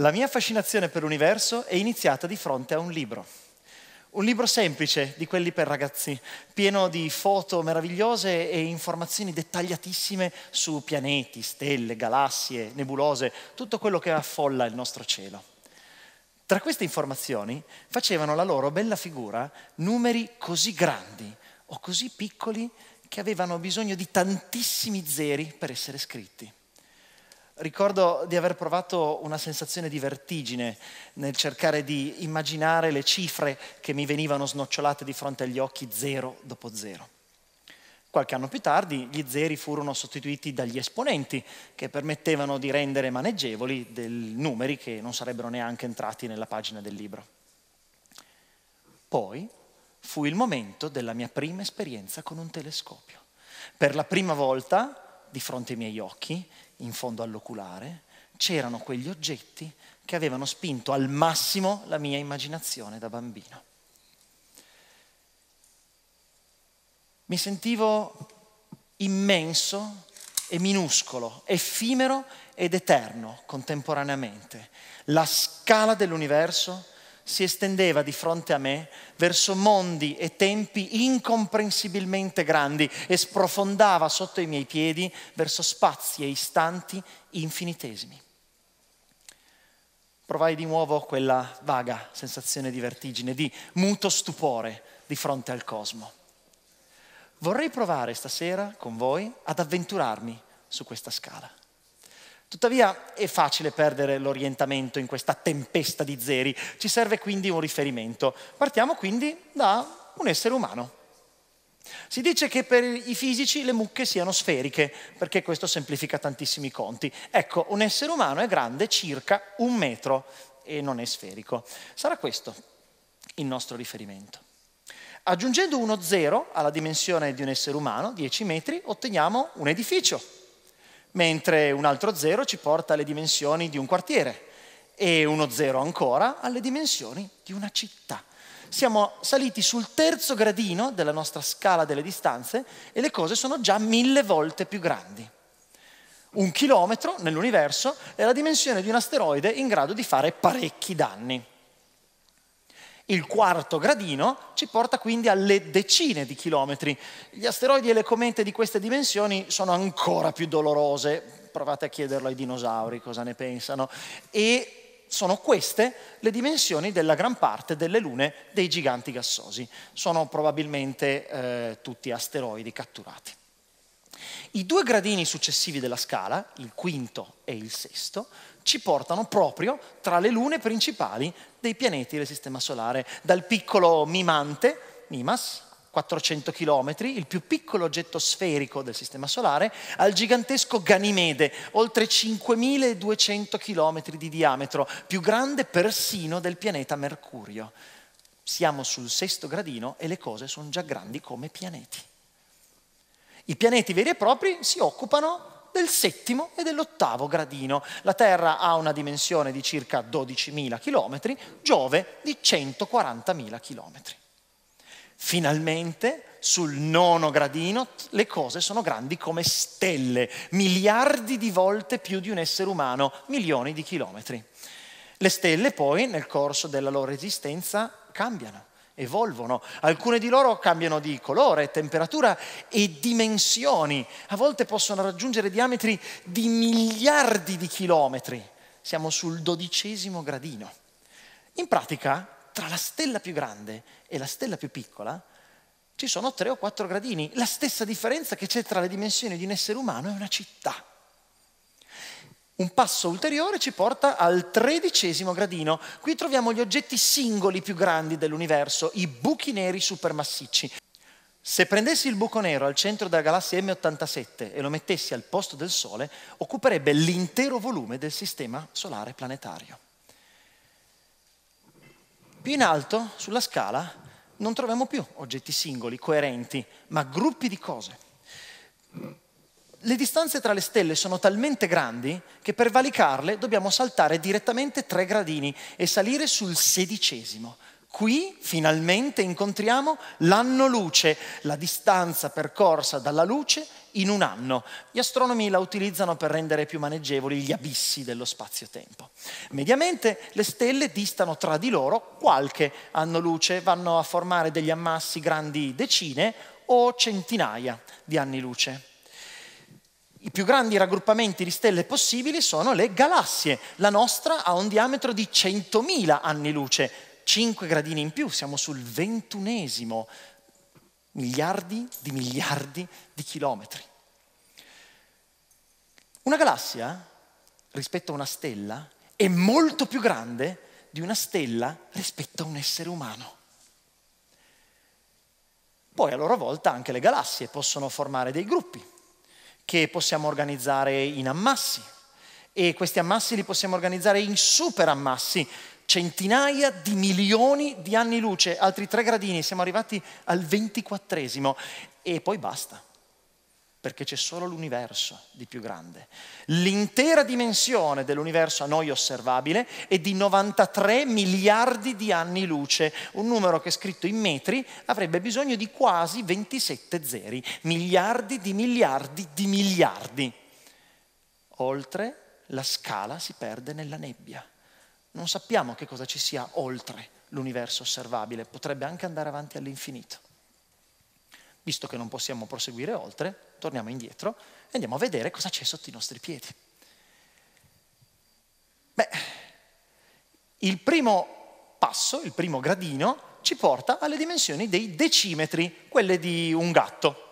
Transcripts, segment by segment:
La mia affascinazione per l'universo è iniziata di fronte a un libro. Un libro semplice, di quelli per ragazzi, pieno di foto meravigliose e informazioni dettagliatissime su pianeti, stelle, galassie, nebulose, tutto quello che affolla il nostro cielo. Tra queste informazioni facevano la loro bella figura numeri così grandi o così piccoli che avevano bisogno di tantissimi zeri per essere scritti. Ricordo di aver provato una sensazione di vertigine nel cercare di immaginare le cifre che mi venivano snocciolate di fronte agli occhi zero dopo zero. Qualche anno più tardi gli zeri furono sostituiti dagli esponenti che permettevano di rendere maneggevoli dei numeri che non sarebbero neanche entrati nella pagina del libro. Poi fu il momento della mia prima esperienza con un telescopio. Per la prima volta di fronte ai miei occhi, in fondo all'oculare, c'erano quegli oggetti che avevano spinto al massimo la mia immaginazione da bambino. Mi sentivo immenso e minuscolo, effimero ed eterno contemporaneamente. La scala dell'universo si estendeva di fronte a me verso mondi e tempi incomprensibilmente grandi e sprofondava sotto i miei piedi verso spazi e istanti infinitesimi. Provai di nuovo quella vaga sensazione di vertigine, di muto stupore di fronte al cosmo. Vorrei provare stasera con voi ad avventurarmi su questa scala. Tuttavia è facile perdere l'orientamento in questa tempesta di zeri, ci serve quindi un riferimento. Partiamo quindi da un essere umano. Si dice che per i fisici le mucche siano sferiche, perché questo semplifica tantissimi conti. Ecco, un essere umano è grande circa un metro e non è sferico. Sarà questo il nostro riferimento. Aggiungendo uno zero alla dimensione di un essere umano, 10 metri, otteniamo un edificio mentre un altro zero ci porta alle dimensioni di un quartiere e uno zero ancora alle dimensioni di una città. Siamo saliti sul terzo gradino della nostra scala delle distanze e le cose sono già mille volte più grandi. Un chilometro nell'universo è la dimensione di un asteroide in grado di fare parecchi danni. Il quarto gradino ci porta quindi alle decine di chilometri. Gli asteroidi e le comete di queste dimensioni sono ancora più dolorose, provate a chiederlo ai dinosauri cosa ne pensano, e sono queste le dimensioni della gran parte delle lune dei giganti gassosi. Sono probabilmente eh, tutti asteroidi catturati. I due gradini successivi della scala, il quinto e il sesto, ci portano proprio tra le lune principali dei pianeti del Sistema Solare, dal piccolo Mimante, Mimas, 400 km, il più piccolo oggetto sferico del Sistema Solare, al gigantesco Ganimede, oltre 5200 km di diametro, più grande persino del pianeta Mercurio. Siamo sul sesto gradino e le cose sono già grandi come pianeti. I pianeti veri e propri si occupano del settimo e dell'ottavo gradino. La Terra ha una dimensione di circa 12.000 km, Giove di 140.000 km. Finalmente sul nono gradino le cose sono grandi come stelle, miliardi di volte più di un essere umano, milioni di chilometri. Le stelle poi nel corso della loro esistenza cambiano evolvono, alcune di loro cambiano di colore, temperatura e dimensioni, a volte possono raggiungere diametri di miliardi di chilometri, siamo sul dodicesimo gradino. In pratica, tra la stella più grande e la stella più piccola ci sono tre o quattro gradini, la stessa differenza che c'è tra le dimensioni di un essere umano e una città. Un passo ulteriore ci porta al tredicesimo gradino. Qui troviamo gli oggetti singoli più grandi dell'universo, i buchi neri supermassicci. Se prendessi il buco nero al centro della galassia M87 e lo mettessi al posto del Sole, occuperebbe l'intero volume del sistema solare planetario. Più in alto, sulla scala, non troviamo più oggetti singoli, coerenti, ma gruppi di cose le distanze tra le stelle sono talmente grandi che per valicarle dobbiamo saltare direttamente tre gradini e salire sul sedicesimo. Qui finalmente incontriamo l'anno luce, la distanza percorsa dalla luce in un anno. Gli astronomi la utilizzano per rendere più maneggevoli gli abissi dello spazio-tempo. Mediamente le stelle distano tra di loro qualche anno luce, vanno a formare degli ammassi grandi decine o centinaia di anni luce i più grandi raggruppamenti di stelle possibili sono le galassie. La nostra ha un diametro di 100.000 anni luce, 5 gradini in più, siamo sul ventunesimo miliardi di miliardi di chilometri. Una galassia rispetto a una stella è molto più grande di una stella rispetto a un essere umano. Poi a loro volta anche le galassie possono formare dei gruppi, che possiamo organizzare in ammassi e questi ammassi li possiamo organizzare in superammassi, centinaia di milioni di anni luce, altri tre gradini, siamo arrivati al ventiquattresimo e poi basta perché c'è solo l'universo di più grande. L'intera dimensione dell'universo a noi osservabile è di 93 miliardi di anni luce, un numero che scritto in metri avrebbe bisogno di quasi 27 zeri, miliardi di miliardi di miliardi. Oltre la scala si perde nella nebbia. Non sappiamo che cosa ci sia oltre l'universo osservabile, potrebbe anche andare avanti all'infinito visto che non possiamo proseguire oltre, torniamo indietro e andiamo a vedere cosa c'è sotto i nostri piedi. Beh, il primo passo, il primo gradino, ci porta alle dimensioni dei decimetri, quelle di un gatto.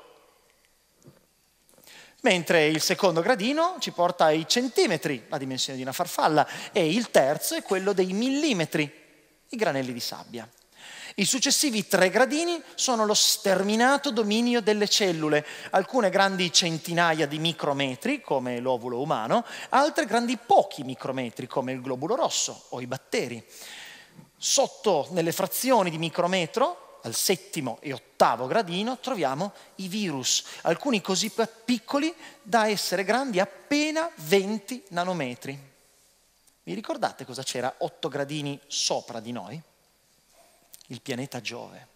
Mentre il secondo gradino ci porta ai centimetri, la dimensione di una farfalla, e il terzo è quello dei millimetri, i granelli di sabbia. I successivi tre gradini sono lo sterminato dominio delle cellule, alcune grandi centinaia di micrometri, come l'ovulo umano, altre grandi pochi micrometri, come il globulo rosso o i batteri. Sotto, nelle frazioni di micrometro, al settimo e ottavo gradino troviamo i virus, alcuni così piccoli da essere grandi appena 20 nanometri. Vi ricordate cosa c'era otto gradini sopra di noi? il pianeta Giove.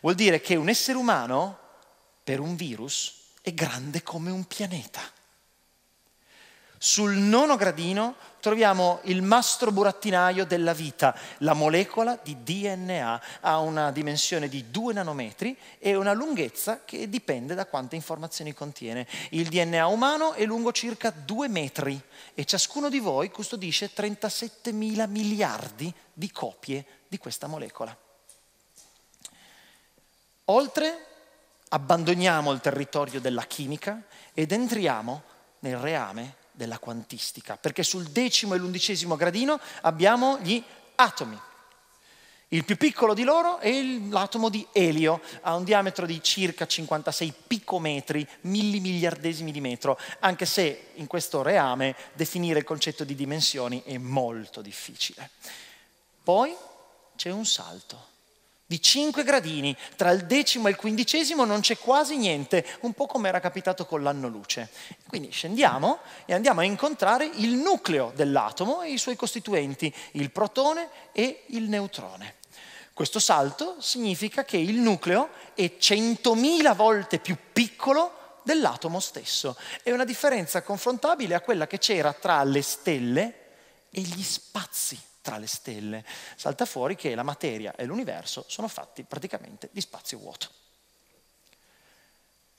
Vuol dire che un essere umano, per un virus, è grande come un pianeta. Sul nono gradino troviamo il mastro burattinaio della vita. La molecola di DNA ha una dimensione di 2 nanometri e una lunghezza che dipende da quante informazioni contiene. Il DNA umano è lungo circa 2 metri e ciascuno di voi custodisce 37 mila miliardi di copie di questa molecola. Oltre abbandoniamo il territorio della chimica ed entriamo nel reame della quantistica, perché sul decimo e l'undicesimo gradino abbiamo gli atomi. Il più piccolo di loro è l'atomo di elio, ha un diametro di circa 56 picometri, millimiliardesimi di metro, anche se in questo reame definire il concetto di dimensioni è molto difficile. Poi c'è un salto di 5 gradini, tra il decimo e il quindicesimo non c'è quasi niente, un po' come era capitato con l'anno luce. Quindi scendiamo e andiamo a incontrare il nucleo dell'atomo e i suoi costituenti, il protone e il neutrone. Questo salto significa che il nucleo è 100.000 volte più piccolo dell'atomo stesso. È una differenza confrontabile a quella che c'era tra le stelle e gli spazi tra le stelle, salta fuori che la materia e l'universo sono fatti praticamente di spazio vuoto.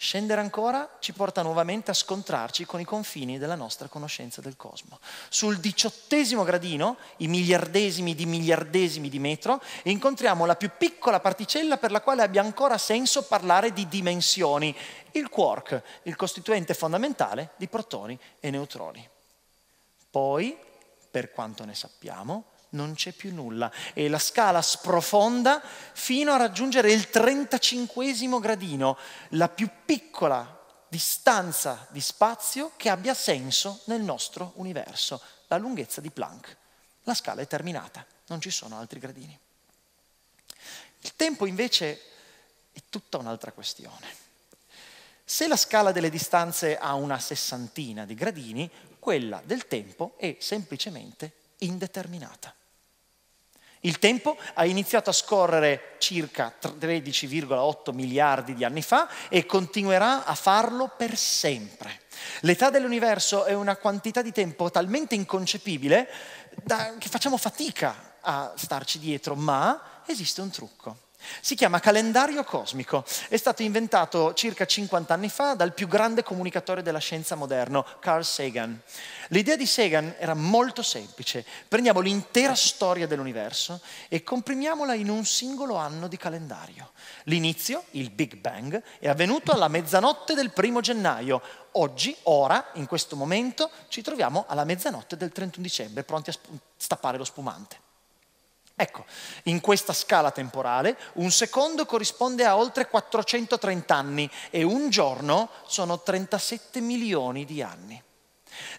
Scendere ancora ci porta nuovamente a scontrarci con i confini della nostra conoscenza del cosmo. Sul diciottesimo gradino, i miliardesimi di miliardesimi di metro, incontriamo la più piccola particella per la quale abbia ancora senso parlare di dimensioni, il quark, il costituente fondamentale di protoni e neutroni. Poi per quanto ne sappiamo, non c'è più nulla e la scala sprofonda fino a raggiungere il 35 gradino, la più piccola distanza di spazio che abbia senso nel nostro universo, la lunghezza di Planck. La scala è terminata, non ci sono altri gradini. Il tempo invece è tutta un'altra questione. Se la scala delle distanze ha una sessantina di gradini, quella del tempo è semplicemente indeterminata. Il tempo ha iniziato a scorrere circa 13,8 miliardi di anni fa e continuerà a farlo per sempre. L'età dell'universo è una quantità di tempo talmente inconcepibile da, che facciamo fatica a starci dietro, ma esiste un trucco. Si chiama calendario cosmico, è stato inventato circa 50 anni fa dal più grande comunicatore della scienza moderno, Carl Sagan. L'idea di Sagan era molto semplice, prendiamo l'intera storia dell'universo e comprimiamola in un singolo anno di calendario. L'inizio, il Big Bang, è avvenuto alla mezzanotte del primo gennaio, oggi, ora, in questo momento, ci troviamo alla mezzanotte del 31 dicembre, pronti a stappare lo spumante. Ecco, in questa scala temporale un secondo corrisponde a oltre 430 anni e un giorno sono 37 milioni di anni.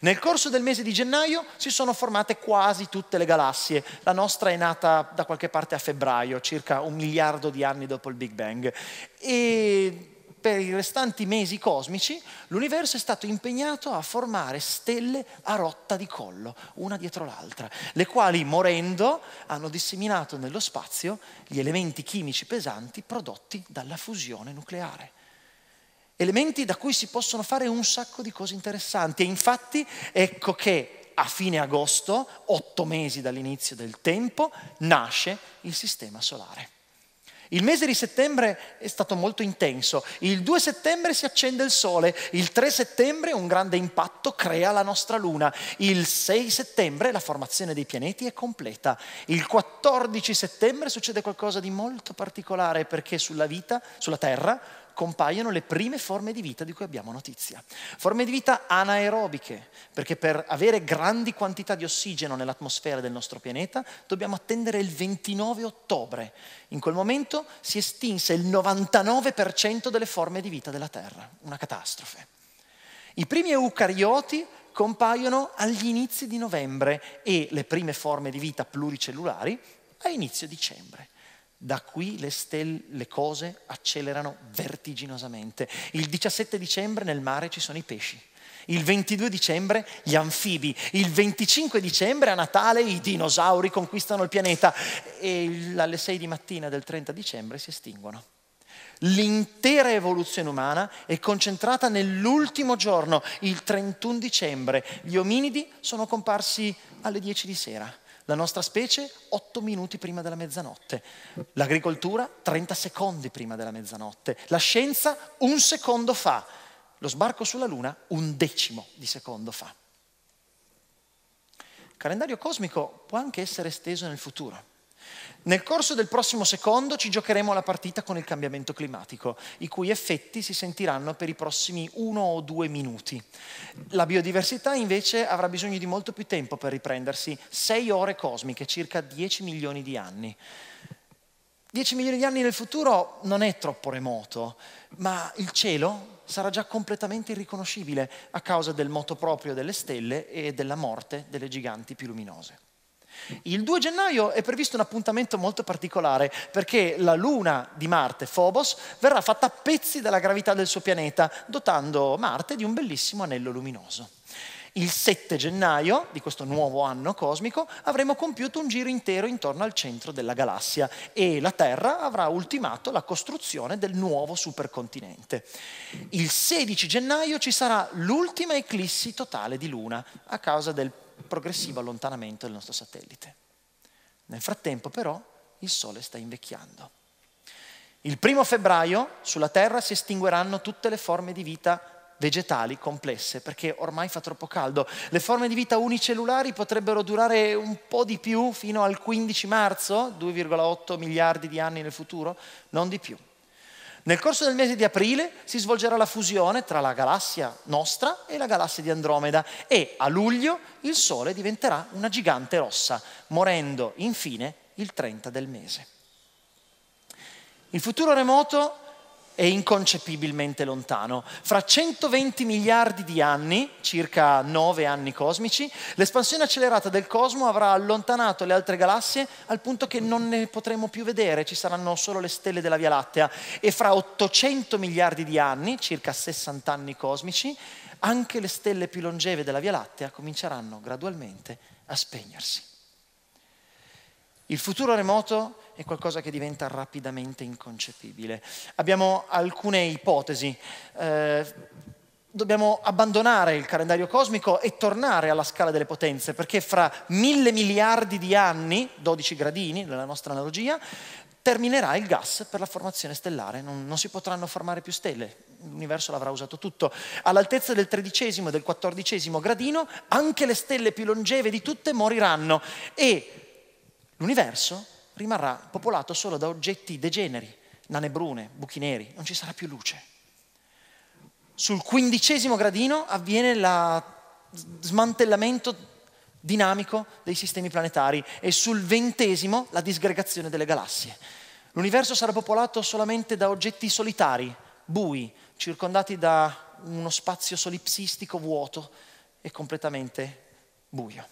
Nel corso del mese di gennaio si sono formate quasi tutte le galassie. La nostra è nata da qualche parte a febbraio, circa un miliardo di anni dopo il Big Bang. E per i restanti mesi cosmici l'universo è stato impegnato a formare stelle a rotta di collo, una dietro l'altra, le quali morendo hanno disseminato nello spazio gli elementi chimici pesanti prodotti dalla fusione nucleare. Elementi da cui si possono fare un sacco di cose interessanti e infatti ecco che a fine agosto, otto mesi dall'inizio del tempo, nasce il Sistema Solare. Il mese di settembre è stato molto intenso, il 2 settembre si accende il sole, il 3 settembre un grande impatto crea la nostra luna, il 6 settembre la formazione dei pianeti è completa, il 14 settembre succede qualcosa di molto particolare perché sulla vita, sulla Terra, compaiono le prime forme di vita di cui abbiamo notizia. Forme di vita anaerobiche, perché per avere grandi quantità di ossigeno nell'atmosfera del nostro pianeta dobbiamo attendere il 29 ottobre. In quel momento si estinse il 99% delle forme di vita della Terra, una catastrofe. I primi eucarioti compaiono agli inizi di novembre e le prime forme di vita pluricellulari a inizio dicembre. Da qui le, stelle, le cose accelerano vertiginosamente. Il 17 dicembre nel mare ci sono i pesci il 22 dicembre gli anfibi, il 25 dicembre a Natale i dinosauri conquistano il pianeta e alle 6 di mattina del 30 dicembre si estinguono. L'intera evoluzione umana è concentrata nell'ultimo giorno, il 31 dicembre. Gli ominidi sono comparsi alle 10 di sera la nostra specie 8 minuti prima della mezzanotte, l'agricoltura 30 secondi prima della mezzanotte, la scienza un secondo fa, lo sbarco sulla Luna un decimo di secondo fa. Il calendario cosmico può anche essere esteso nel futuro. Nel corso del prossimo secondo ci giocheremo la partita con il cambiamento climatico, i cui effetti si sentiranno per i prossimi uno o due minuti. La biodiversità invece avrà bisogno di molto più tempo per riprendersi, sei ore cosmiche, circa 10 milioni di anni. 10 milioni di anni nel futuro non è troppo remoto, ma il cielo sarà già completamente irriconoscibile a causa del moto proprio delle stelle e della morte delle giganti più luminose. Il 2 gennaio è previsto un appuntamento molto particolare perché la luna di Marte, Phobos, verrà fatta a pezzi dalla gravità del suo pianeta, dotando Marte di un bellissimo anello luminoso. Il 7 gennaio di questo nuovo anno cosmico avremo compiuto un giro intero intorno al centro della galassia e la Terra avrà ultimato la costruzione del nuovo supercontinente. Il 16 gennaio ci sarà l'ultima eclissi totale di Luna a causa del progressivo allontanamento del nostro satellite. Nel frattempo però il Sole sta invecchiando. Il primo febbraio sulla Terra si estingueranno tutte le forme di vita vegetali complesse, perché ormai fa troppo caldo. Le forme di vita unicellulari potrebbero durare un po' di più fino al 15 marzo, 2,8 miliardi di anni nel futuro, non di più. Nel corso del mese di aprile si svolgerà la fusione tra la galassia nostra e la galassia di Andromeda e a luglio il Sole diventerà una gigante rossa, morendo infine il 30 del mese. Il futuro remoto è inconcepibilmente lontano. Fra 120 miliardi di anni, circa 9 anni cosmici, l'espansione accelerata del cosmo avrà allontanato le altre galassie al punto che non ne potremo più vedere, ci saranno solo le stelle della Via Lattea e fra 800 miliardi di anni, circa 60 anni cosmici, anche le stelle più longeve della Via Lattea cominceranno gradualmente a spegnersi. Il futuro remoto è qualcosa che diventa rapidamente inconcepibile. Abbiamo alcune ipotesi. Eh, dobbiamo abbandonare il calendario cosmico e tornare alla scala delle potenze, perché fra mille miliardi di anni, 12 gradini nella nostra analogia, terminerà il gas per la formazione stellare, non, non, si potranno formare più stelle, l'universo l'avrà usato tutto. All'altezza del tredicesimo e del quattordicesimo gradino anche le stelle più longeve di tutte moriranno e l'universo rimarrà popolato solo da oggetti degeneri, nane brune, buchi neri, non ci sarà più luce. Sul quindicesimo gradino avviene lo smantellamento dinamico dei sistemi planetari e sul ventesimo la disgregazione delle galassie. L'universo sarà popolato solamente da oggetti solitari, bui, circondati da uno spazio solipsistico vuoto e completamente buio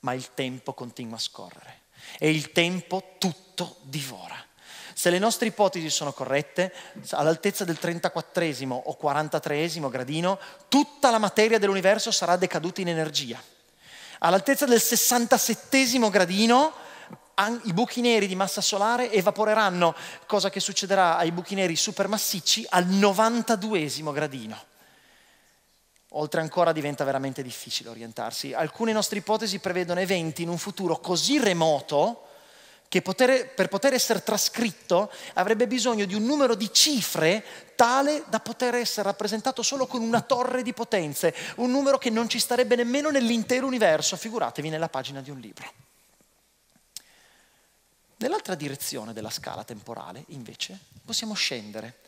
ma il tempo continua a scorrere e il tempo tutto divora. Se le nostre ipotesi sono corrette, all'altezza del 34 o 43 gradino, tutta la materia dell'universo sarà decaduta in energia. All'altezza del 67 gradino, i buchi neri di massa solare evaporeranno, cosa che succederà ai buchi neri supermassicci al 92 gradino oltre ancora diventa veramente difficile orientarsi. Alcune nostre ipotesi prevedono eventi in un futuro così remoto che poter, per poter essere trascritto avrebbe bisogno di un numero di cifre tale da poter essere rappresentato solo con una torre di potenze, un numero che non ci starebbe nemmeno nell'intero universo, figuratevi nella pagina di un libro. Nell'altra direzione della scala temporale, invece, possiamo scendere,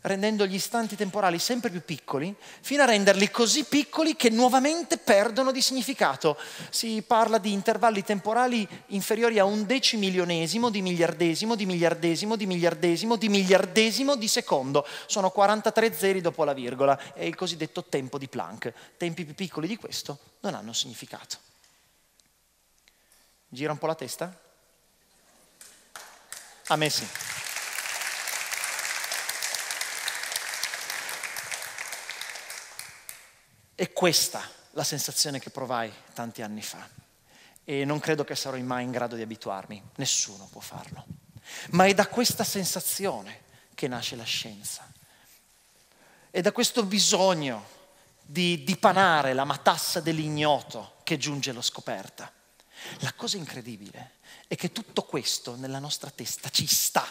rendendo gli istanti temporali sempre più piccoli, fino a renderli così piccoli che nuovamente perdono di significato. Si parla di intervalli temporali inferiori a un decimilionesimo, di miliardesimo, di miliardesimo, di miliardesimo, di miliardesimo di secondo. Sono 43 zeri dopo la virgola, è il cosiddetto tempo di Planck. Tempi più piccoli di questo non hanno significato. Gira un po' la testa? A me sì. E questa la sensazione che provai tanti anni fa. E non credo che sarò mai in grado di abituarmi, nessuno può farlo. Ma è da questa sensazione che nasce la scienza. È da questo bisogno di dipanare la matassa dell'ignoto che giunge la scoperta. La cosa incredibile è che tutto questo nella nostra testa ci sta.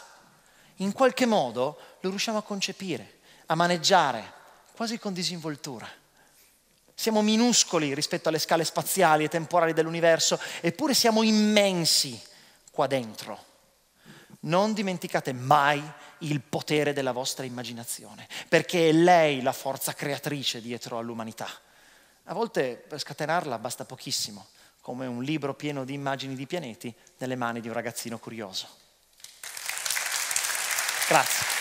In qualche modo lo riusciamo a concepire, a maneggiare, quasi con disinvoltura. Siamo minuscoli rispetto alle scale spaziali e temporali dell'universo, eppure siamo immensi qua dentro. Non dimenticate mai il potere della vostra immaginazione, perché è lei la forza creatrice dietro all'umanità. A volte per scatenarla basta pochissimo, come un libro pieno di immagini di pianeti nelle mani di un ragazzino curioso. Grazie.